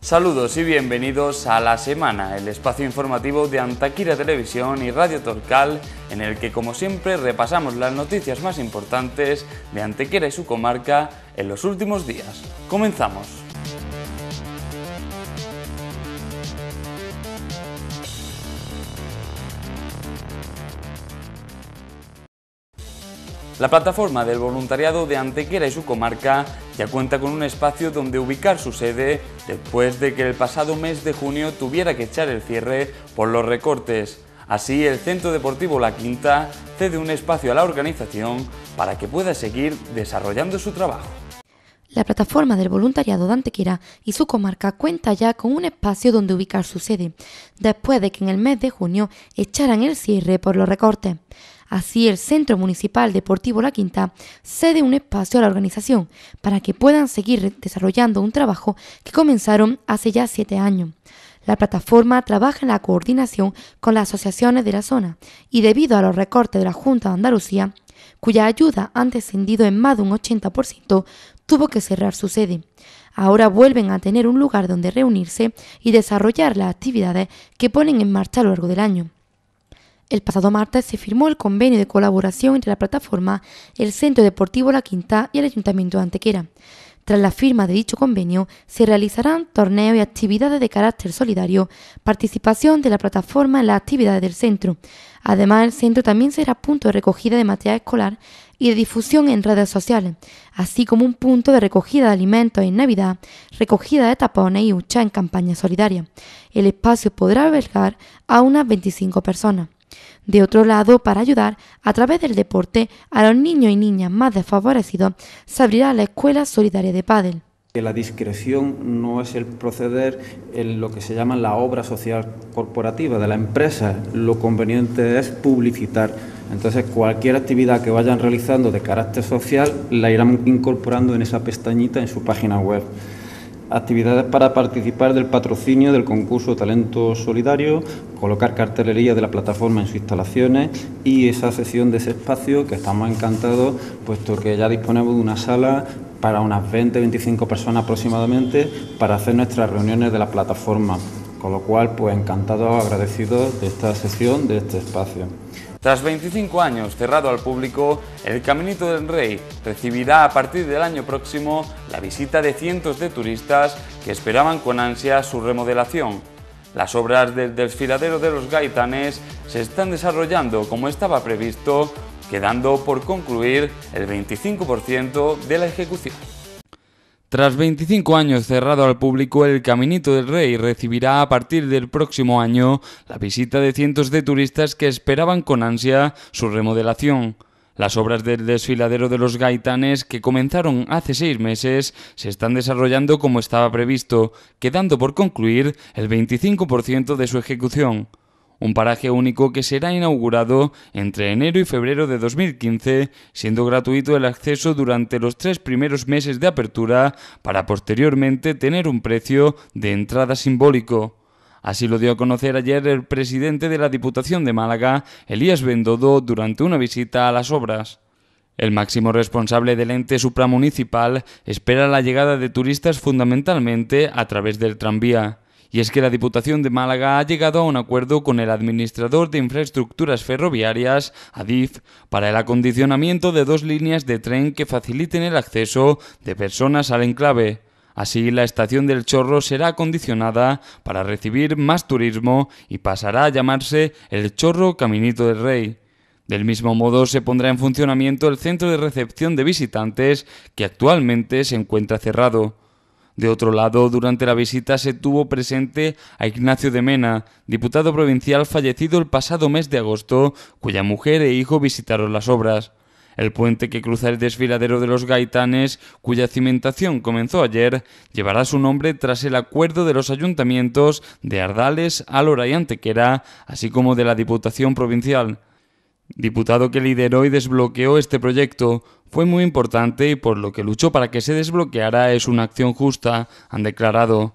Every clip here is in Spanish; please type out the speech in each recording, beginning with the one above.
Saludos y bienvenidos a La Semana, el espacio informativo de Antaquira Televisión y Radio Torcal, en el que como siempre repasamos las noticias más importantes de Antequera y su comarca en los últimos días. Comenzamos. La plataforma del voluntariado de Antequera y su comarca ya cuenta con un espacio donde ubicar su sede después de que el pasado mes de junio tuviera que echar el cierre por los recortes. Así, el Centro Deportivo La Quinta cede un espacio a la organización para que pueda seguir desarrollando su trabajo. La plataforma del voluntariado de Antequera y su comarca cuenta ya con un espacio donde ubicar su sede, después de que en el mes de junio echaran el cierre por los recortes. Así el Centro Municipal Deportivo La Quinta cede un espacio a la organización para que puedan seguir desarrollando un trabajo que comenzaron hace ya siete años. La plataforma trabaja en la coordinación con las asociaciones de la zona y debido a los recortes de la Junta de Andalucía, cuya ayuda ha descendido en más de un 80%, tuvo que cerrar su sede. Ahora vuelven a tener un lugar donde reunirse y desarrollar las actividades que ponen en marcha a lo largo del año. El pasado martes se firmó el convenio de colaboración entre la plataforma, el Centro Deportivo La Quinta y el Ayuntamiento de Antequera. Tras la firma de dicho convenio, se realizarán torneos y actividades de carácter solidario, participación de la plataforma en las actividades del centro. Además, el centro también será punto de recogida de material escolar y de difusión en redes sociales, así como un punto de recogida de alimentos en Navidad, recogida de tapones y hucha en campaña solidaria. El espacio podrá albergar a unas 25 personas. De otro lado, para ayudar a través del deporte a los niños y niñas más desfavorecidos, se abrirá la Escuela Solidaria de Padel. Que la discreción no es el proceder en lo que se llama la obra social corporativa de la empresa, lo conveniente es publicitar. Entonces, cualquier actividad que vayan realizando de carácter social la irán incorporando en esa pestañita en su página web actividades para participar del patrocinio del concurso Talento Solidario, colocar cartelería de la plataforma en sus instalaciones y esa sesión de ese espacio que estamos encantados, puesto que ya disponemos de una sala para unas 20-25 personas aproximadamente para hacer nuestras reuniones de la plataforma. Con lo cual, pues encantados, agradecidos de esta sesión, de este espacio. Tras 25 años cerrado al público, el Caminito del Rey recibirá a partir del año próximo la visita de cientos de turistas que esperaban con ansia su remodelación. Las obras del desfiladero de los gaitanes se están desarrollando como estaba previsto, quedando por concluir el 25% de la ejecución. Tras 25 años cerrado al público, el Caminito del Rey recibirá a partir del próximo año la visita de cientos de turistas que esperaban con ansia su remodelación. Las obras del desfiladero de los gaitanes, que comenzaron hace seis meses, se están desarrollando como estaba previsto, quedando por concluir el 25% de su ejecución un paraje único que será inaugurado entre enero y febrero de 2015, siendo gratuito el acceso durante los tres primeros meses de apertura para posteriormente tener un precio de entrada simbólico. Así lo dio a conocer ayer el presidente de la Diputación de Málaga, Elías Bendodo, durante una visita a las obras. El máximo responsable del ente supramunicipal espera la llegada de turistas fundamentalmente a través del tranvía. Y es que la Diputación de Málaga ha llegado a un acuerdo con el administrador de infraestructuras ferroviarias, ADIF, para el acondicionamiento de dos líneas de tren que faciliten el acceso de personas al enclave. Así, la estación del Chorro será acondicionada para recibir más turismo y pasará a llamarse el Chorro Caminito del Rey. Del mismo modo, se pondrá en funcionamiento el centro de recepción de visitantes que actualmente se encuentra cerrado. De otro lado, durante la visita se tuvo presente a Ignacio de Mena, diputado provincial fallecido el pasado mes de agosto, cuya mujer e hijo visitaron las obras. El puente que cruza el desfiladero de los Gaitanes, cuya cimentación comenzó ayer, llevará su nombre tras el acuerdo de los ayuntamientos de Ardales, Álora y Antequera, así como de la Diputación Provincial diputado que lideró y desbloqueó este proyecto, fue muy importante y por lo que luchó para que se desbloqueara es una acción justa, han declarado.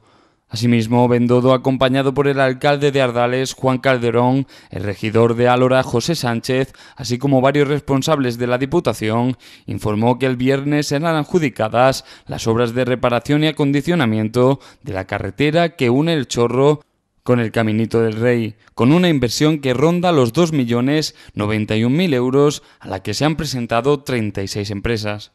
Asimismo, Bendodo, acompañado por el alcalde de Ardales, Juan Calderón, el regidor de Álora, José Sánchez, así como varios responsables de la Diputación, informó que el viernes serán adjudicadas las obras de reparación y acondicionamiento de la carretera que une el Chorro con el Caminito del Rey, con una inversión que ronda los 2.091.000 euros a la que se han presentado 36 empresas.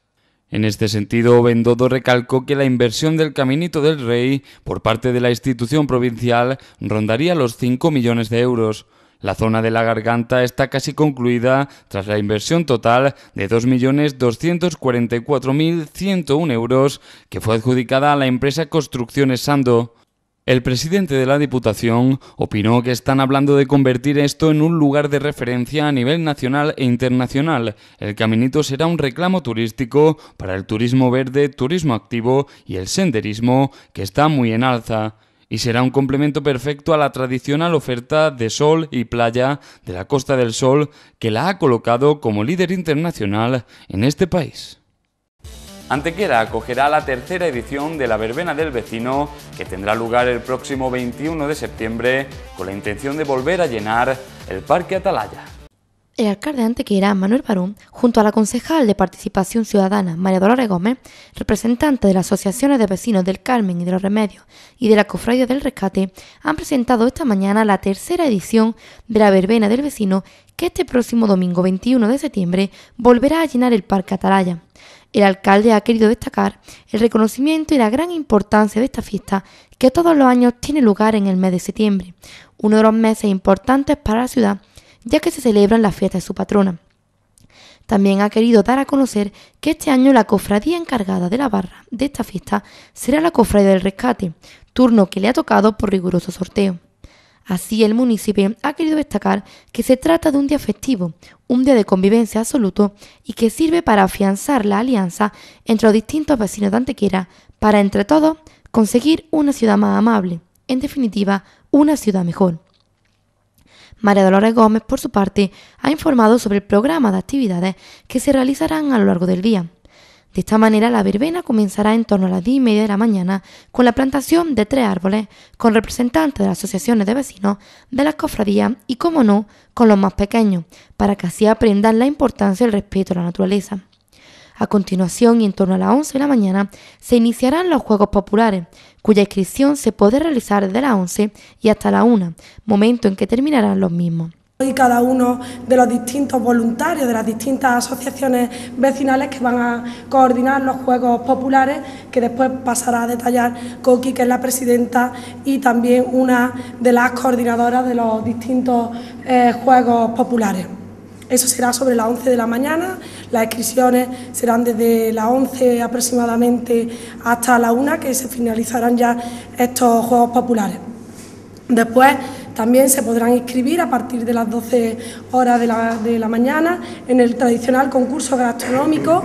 En este sentido, Bendodo recalcó que la inversión del Caminito del Rey por parte de la institución provincial rondaría los 5 millones de euros. La zona de la garganta está casi concluida tras la inversión total de 2.244.101 euros que fue adjudicada a la empresa Construcciones Sando. El presidente de la Diputación opinó que están hablando de convertir esto en un lugar de referencia a nivel nacional e internacional. El caminito será un reclamo turístico para el turismo verde, turismo activo y el senderismo, que está muy en alza y será un complemento perfecto a la tradicional oferta de sol y playa de la Costa del Sol que la ha colocado como líder internacional en este país. Antequera acogerá la tercera edición de la Verbena del Vecino, que tendrá lugar el próximo 21 de septiembre, con la intención de volver a llenar el Parque Atalaya. El alcalde de Antequera, Manuel Barón, junto a la concejal de Participación Ciudadana, María Dolores Gómez, representante de las asociaciones de vecinos del Carmen y de los Remedios y de la Cofradía del Rescate, han presentado esta mañana la tercera edición de la Verbena del Vecino, que este próximo domingo 21 de septiembre volverá a llenar el Parque Atalaya. El alcalde ha querido destacar el reconocimiento y la gran importancia de esta fiesta que todos los años tiene lugar en el mes de septiembre, uno de los meses importantes para la ciudad ya que se celebran las fiestas de su patrona. También ha querido dar a conocer que este año la cofradía encargada de la barra de esta fiesta será la cofradía del rescate, turno que le ha tocado por riguroso sorteo. Así, el municipio ha querido destacar que se trata de un día festivo, un día de convivencia absoluto y que sirve para afianzar la alianza entre los distintos vecinos de Antequera para, entre todos, conseguir una ciudad más amable, en definitiva, una ciudad mejor. María Dolores Gómez, por su parte, ha informado sobre el programa de actividades que se realizarán a lo largo del día. De esta manera, la verbena comenzará en torno a las 10 y media de la mañana con la plantación de tres árboles, con representantes de las asociaciones de vecinos, de las cofradías y, como no, con los más pequeños, para que así aprendan la importancia del respeto a la naturaleza. A continuación y en torno a las 11 de la mañana se iniciarán los Juegos Populares, cuya inscripción se puede realizar desde las 11 y hasta la 1, momento en que terminarán los mismos y cada uno de los distintos voluntarios de las distintas asociaciones vecinales que van a coordinar los Juegos Populares, que después pasará a detallar Coqui, que es la presidenta y también una de las coordinadoras de los distintos eh, Juegos Populares. Eso será sobre las 11 de la mañana, las inscripciones serán desde las 11 aproximadamente hasta la 1, que se finalizarán ya estos Juegos Populares. Después también se podrán inscribir a partir de las 12 horas de la, mañana en el tradicional concurso gastronómico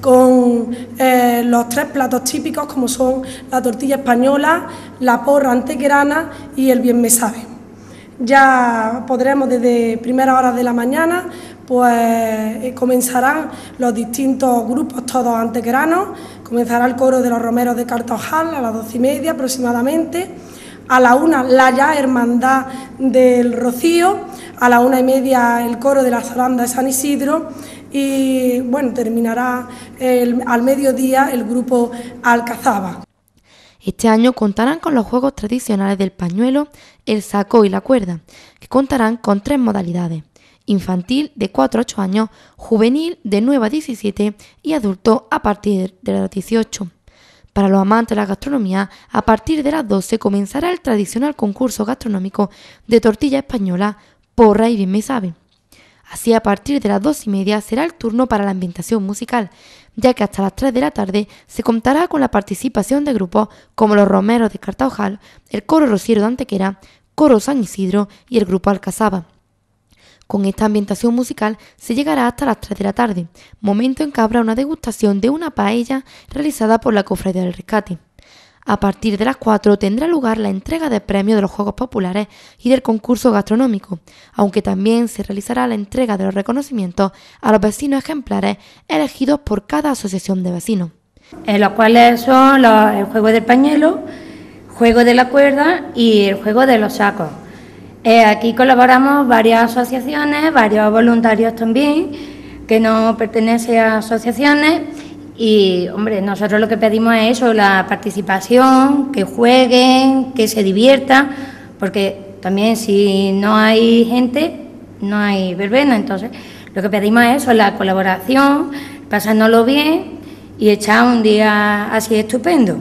con eh, los tres platos típicos como son la tortilla española, la porra antequerana y el bien me Ya podremos desde primeras horas de la mañana pues eh, comenzarán los distintos grupos, todos antequeranos, comenzará el coro de los romeros de Cartajal a las 12 y media aproximadamente a la una, la ya Hermandad del Rocío. A la una y media, el coro de la zaranda de San Isidro. Y bueno, terminará al mediodía el grupo Alcazaba. Este año contarán con los juegos tradicionales del pañuelo, el saco y la cuerda, que contarán con tres modalidades infantil de 4 a 8 años, juvenil de 9 a 17 y adulto a partir de los 18. Para los amantes de la gastronomía, a partir de las 12 comenzará el tradicional concurso gastronómico de tortilla española Porra y bien me sabe. Así a partir de las dos y media será el turno para la ambientación musical, ya que hasta las 3 de la tarde se contará con la participación de grupos como los Romeros de Cartaojal, el Coro Rociero de Antequera, Coro San Isidro y el Grupo Alcazaba. Con esta ambientación musical se llegará hasta las 3 de la tarde, momento en que habrá una degustación de una paella realizada por la Cofradía del Rescate. A partir de las 4 tendrá lugar la entrega de premios de los Juegos Populares y del concurso gastronómico, aunque también se realizará la entrega de los reconocimientos a los vecinos ejemplares elegidos por cada asociación de vecinos. En los cuales son los, el juego del pañuelo, juego de la cuerda y el juego de los sacos. Eh, aquí colaboramos varias asociaciones, varios voluntarios también, que no pertenecen a asociaciones. Y, hombre, nosotros lo que pedimos es eso, la participación, que jueguen, que se diviertan, porque también si no hay gente, no hay verbena. Entonces, lo que pedimos es eso, la colaboración, pasándolo bien y echar un día así estupendo.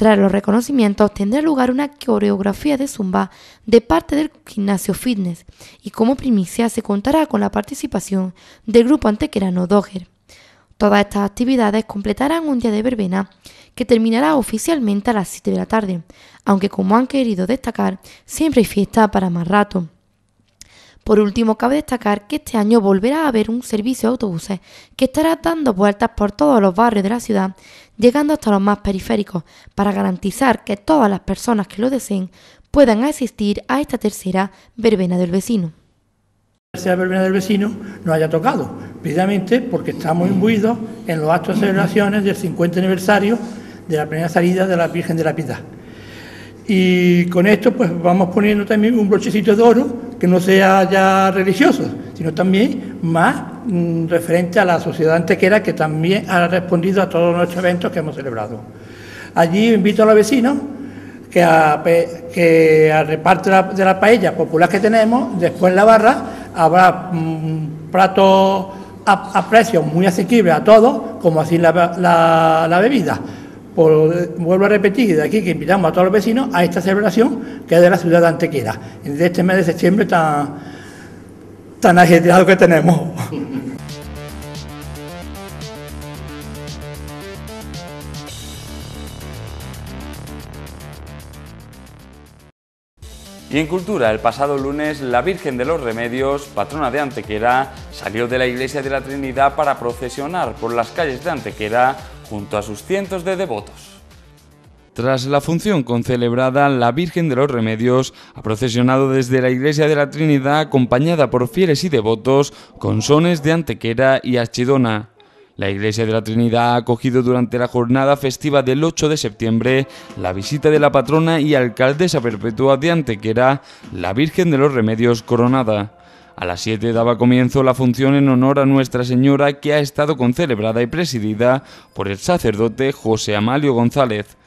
Tras los reconocimientos tendrá lugar una coreografía de zumba de parte del gimnasio fitness y como primicia se contará con la participación del grupo antequerano Dogger. Todas estas actividades completarán un día de verbena que terminará oficialmente a las 7 de la tarde, aunque como han querido destacar, siempre hay fiesta para más rato. Por último, cabe destacar que este año volverá a haber un servicio de autobuses que estará dando vueltas por todos los barrios de la ciudad, llegando hasta los más periféricos, para garantizar que todas las personas que lo deseen puedan asistir a esta tercera verbena del vecino. La tercera verbena del vecino nos haya tocado, precisamente porque estamos imbuidos en los actos de celebraciones del 50 aniversario de la primera salida de la Virgen de la Piedad. Y con esto pues vamos poniendo también un brochecito de oro que no sea ya religioso, sino también más mm, referente a la sociedad antequera que también ha respondido a todos nuestros eventos que hemos celebrado. Allí invito a los vecinos que, al reparto de la, paella popular que tenemos, después en la barra habrá un mm, platos a, precio muy asequible a todos, como así la bebida vuelvo a repetir, de aquí que invitamos a todos los vecinos a esta celebración que es de la ciudad de Antequera, de este mes de septiembre tan, tan agitado que tenemos. Y en Cultura, el pasado lunes, la Virgen de los Remedios, patrona de Antequera, salió de la Iglesia de la Trinidad para procesionar por las calles de Antequera junto a sus cientos de devotos. Tras la función concelebrada, la Virgen de los Remedios ha procesionado desde la Iglesia de la Trinidad acompañada por fieles y devotos con sones de Antequera y Achidona. La Iglesia de la Trinidad ha acogido durante la jornada festiva del 8 de septiembre la visita de la patrona y alcaldesa perpetua de Antequera, la Virgen de los Remedios Coronada. A las 7 daba comienzo la función en honor a Nuestra Señora que ha estado concelebrada y presidida por el sacerdote José Amalio González.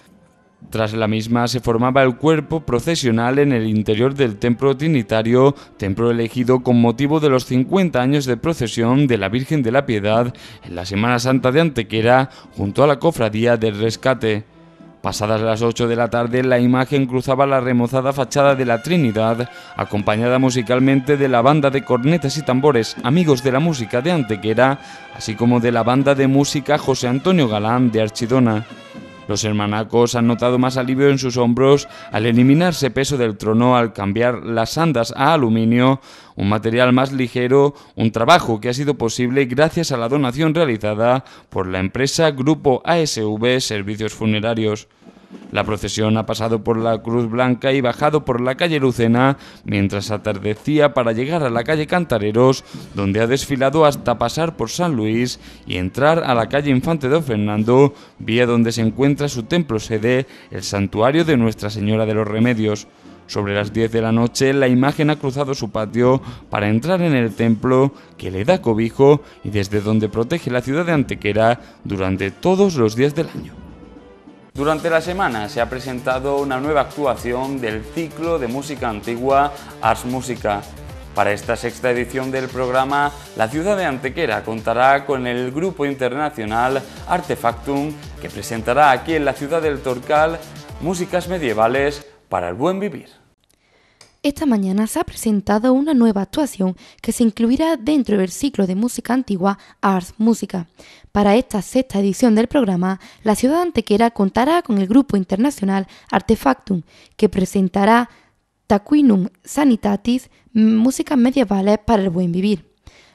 Tras la misma se formaba el cuerpo procesional en el interior del templo trinitario, templo elegido con motivo de los 50 años de procesión de la Virgen de la Piedad en la Semana Santa de Antequera junto a la Cofradía del Rescate. Pasadas las 8 de la tarde, la imagen cruzaba la remozada fachada de la Trinidad, acompañada musicalmente de la banda de cornetas y tambores Amigos de la Música de Antequera, así como de la banda de música José Antonio Galán de Archidona. Los hermanacos han notado más alivio en sus hombros al eliminarse peso del trono al cambiar las andas a aluminio, un material más ligero, un trabajo que ha sido posible gracias a la donación realizada por la empresa Grupo ASV Servicios Funerarios. La procesión ha pasado por la Cruz Blanca y bajado por la calle Lucena mientras atardecía para llegar a la calle Cantareros, donde ha desfilado hasta pasar por San Luis y entrar a la calle Infante don Fernando, vía donde se encuentra su templo sede, el santuario de Nuestra Señora de los Remedios. Sobre las 10 de la noche, la imagen ha cruzado su patio para entrar en el templo que le da cobijo y desde donde protege la ciudad de Antequera durante todos los días del año. Durante la semana se ha presentado una nueva actuación del ciclo de música antigua Ars Música. Para esta sexta edición del programa, la ciudad de Antequera contará con el grupo internacional Artefactum, que presentará aquí en la ciudad del Torcal músicas medievales para el buen vivir. Esta mañana se ha presentado una nueva actuación que se incluirá dentro del ciclo de música antigua Arts Música. Para esta sexta edición del programa, la ciudad antequera contará con el grupo internacional Artefactum, que presentará Taquinum Sanitatis, Música medievales para el buen vivir.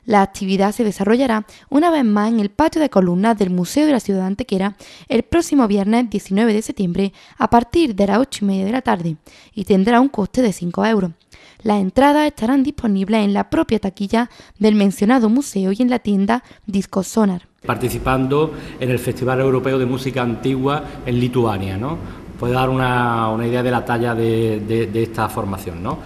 La actividad se desarrollará una vez más en el patio de columnas del Museo de la Ciudad Antequera el próximo viernes 19 de septiembre a partir de las 8 y media de la tarde y tendrá un coste de 5 euros. Las entradas estarán disponibles en la propia taquilla del mencionado museo y en la tienda Disco Sonar. Participando en el Festival Europeo de Música Antigua en Lituania, ¿no? Puede dar una, idea de la talla de esta formación, ¿no?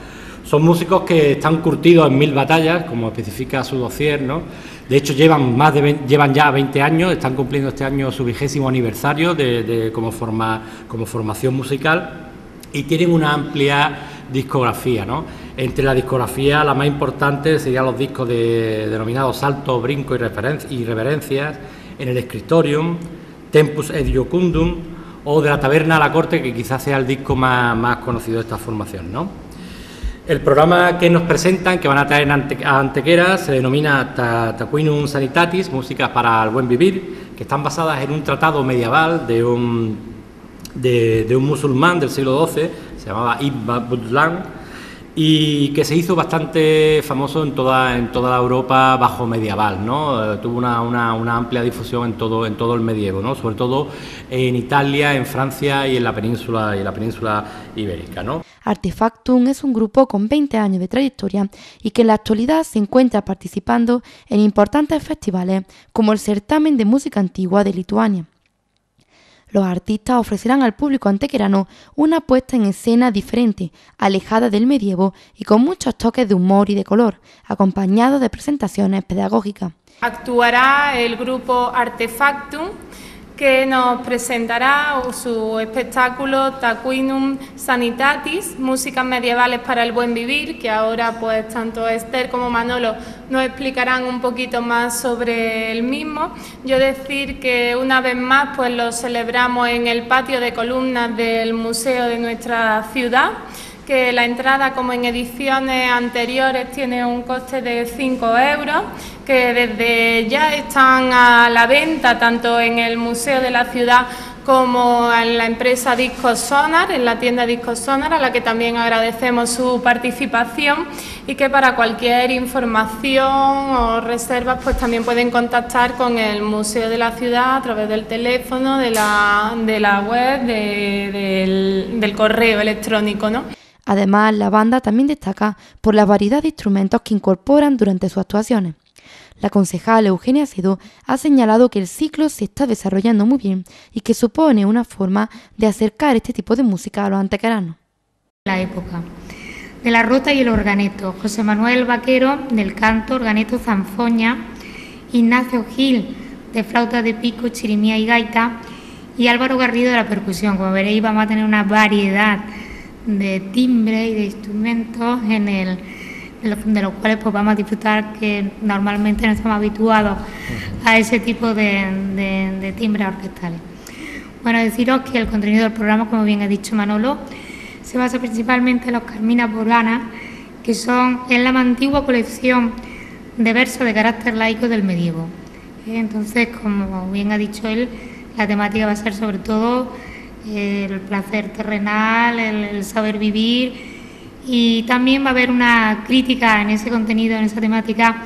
Son músicos que están curtidos en mil batallas, como especifica su dossier, ¿no? De hecho, llevan, más llevan ya 20 años, están cumpliendo este año su vigésimo aniversario de, como, forma, como formación musical y tienen una amplia discografía, ¿no? Entre la discografía, la más importante serían los discos denominados Salto, Brinco y, Reverencias, en el Escritorium, Tempus et o de la Taberna a la Corte, que quizás sea el disco más, más conocido de esta formación, ¿no? El programa que nos presentan, que van a traer a Antequera, se denomina Taquinum Sanitatis, Músicas para el Buen Vivir, que están basadas en un tratado medieval de un, de, un musulmán del siglo XII, se llamaba Ibn Budlan, y que se hizo bastante famoso en toda, en toda la Europa bajo medieval, ¿no? Eh, tuvo una, una, amplia difusión en todo, en todo el medievo, ¿no? Sobre todo en Italia, en Francia y en la península, y la península ibérica, ¿no? Artefactum es un grupo con 20 años de trayectoria y que en la actualidad se encuentra participando en importantes festivales como el Certamen de Música Antigua de Lituania los artistas ofrecerán al público antequerano una puesta en escena diferente, alejada del medievo y con muchos toques de humor y de color, ...acompañado de presentaciones pedagógicas. Actuará el grupo Artefactum que nos presentará su espectáculo Taquinum Sanitatis, Músicas Medievales para el Buen Vivir, que ahora pues tanto Esther como Manolo nos explicarán un poquito más sobre el mismo. Yo decir que una vez más pues lo celebramos en el patio de columnas del Museo de nuestra ciudad que la entrada, como en ediciones anteriores, tiene un coste de 5 euros, que desde ya están a la venta tanto en el Museo de la Ciudad como en la empresa Disco Sonar, en la tienda Disco Sonar, a la que también agradecemos su participación y que para cualquier información o reservas pues también pueden contactar con el Museo de la Ciudad a través del teléfono, de la, web, del, del correo electrónico. ¿no? Además, la banda también destaca por la variedad de instrumentos que incorporan durante sus actuaciones. La concejal Eugenia Sido... ha señalado que el ciclo se está desarrollando muy bien y que supone una forma de acercar este tipo de música a los antecaranos. La época de la rota y el organeto. José Manuel Vaquero del canto, organeto, zanfoña. Ignacio Gil de flauta de pico, chirimía y gaita. Y Álvaro Garrido de la percusión. Como veréis, vamos a tener una variedad de timbre y de instrumentos en el de los cuales pues vamos a disfrutar que normalmente no estamos habituados a ese tipo de, timbres orquestales. Bueno, deciros que el contenido del programa, como bien ha dicho Manolo, se basa principalmente en los Carminas burganas... que son en la antigua colección de versos de carácter laico del medievo. Eh, entonces, como bien ha dicho él, la temática va a ser sobre todo el placer terrenal, el, saber vivir. Y también va a haber una crítica en ese contenido, en esa temática,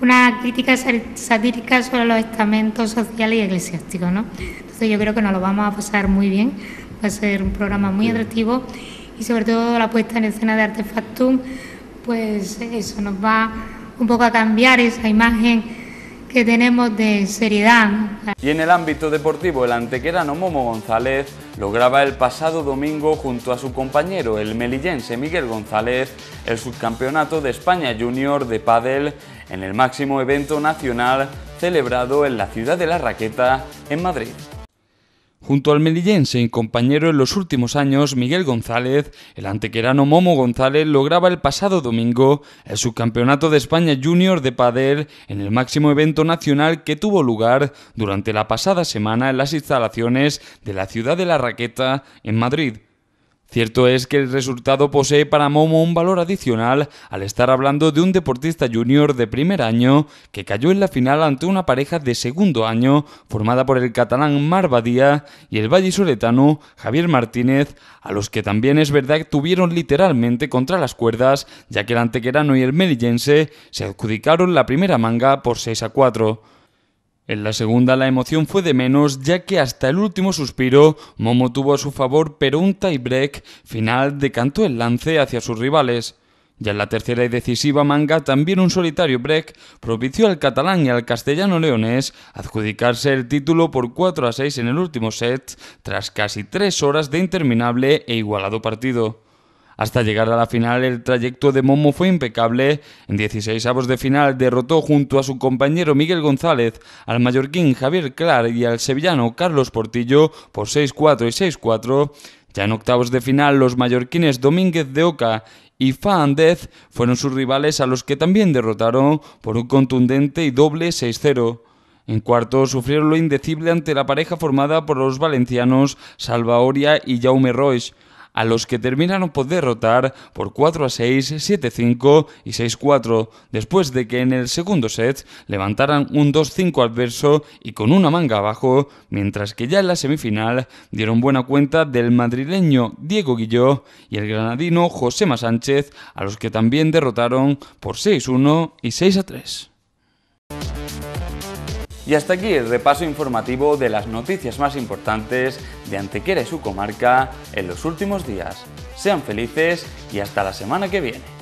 una crítica satírica sobre los estamentos sociales y eclesiásticos. ¿no? Entonces yo creo que nos lo vamos a pasar muy bien, va a ser un programa muy atractivo y sobre todo la puesta en escena de Artefactum, pues eso nos va un poco a cambiar esa imagen que tenemos de seriedad. Y en el ámbito deportivo, el antequerano Momo González lograba el pasado domingo junto a su compañero, el melillense Miguel González, el subcampeonato de España Junior de pádel... en el máximo evento nacional celebrado en la ciudad de La Raqueta, en Madrid. Junto al melillense y compañero en los últimos años, Miguel González, el antequerano Momo González lograba el pasado domingo el subcampeonato de España Junior de pádel en el máximo evento nacional que tuvo lugar durante la pasada semana en las instalaciones de la ciudad de La Raqueta, en Madrid. Cierto es que el resultado posee para Momo un valor adicional al estar hablando de un deportista junior de primer año que cayó en la final ante una pareja de segundo año formada por el catalán Mar Badía y el vallisoletano Javier Martínez, a los que también es verdad que tuvieron literalmente contra las cuerdas, ya que el antequerano y el melillense se adjudicaron la primera manga por 6 a 4. En la segunda la emoción fue de menos ya que hasta el último suspiro Momo tuvo a su favor pero un tie-break final decantó el lance hacia sus rivales. Ya en la tercera y decisiva manga también un solitario break propició al catalán y al castellano leonés adjudicarse el título por 4 a 6 en el último set tras casi 3 horas de interminable e igualado partido. Hasta llegar a la final el trayecto de Momo fue impecable. En 16 avos de final derrotó junto a su compañero Miguel González al mallorquín Javier Clar y al sevillano Carlos Portillo por 6-4 y 6-4. Ya en octavos de final los mallorquines Domínguez de Oca y Faández fueron sus rivales a los que también derrotaron por un contundente y doble 6-0. En cuarto sufrieron lo indecible ante la pareja formada por los valencianos Salvaoria y Jaume Royce a los que terminaron por derrotar por 4 a 6, 7-5 y 6-4, después de que en el segundo set levantaran un 2-5 adverso y con una manga abajo, mientras que ya en la semifinal dieron buena cuenta del madrileño Diego Guilló y el granadino José Sánchez, a los que también derrotaron por 6-1 y 6-3. Y hasta aquí el repaso informativo de las noticias más importantes de Antequera y su comarca en los últimos días. Sean felices y hasta la semana que viene.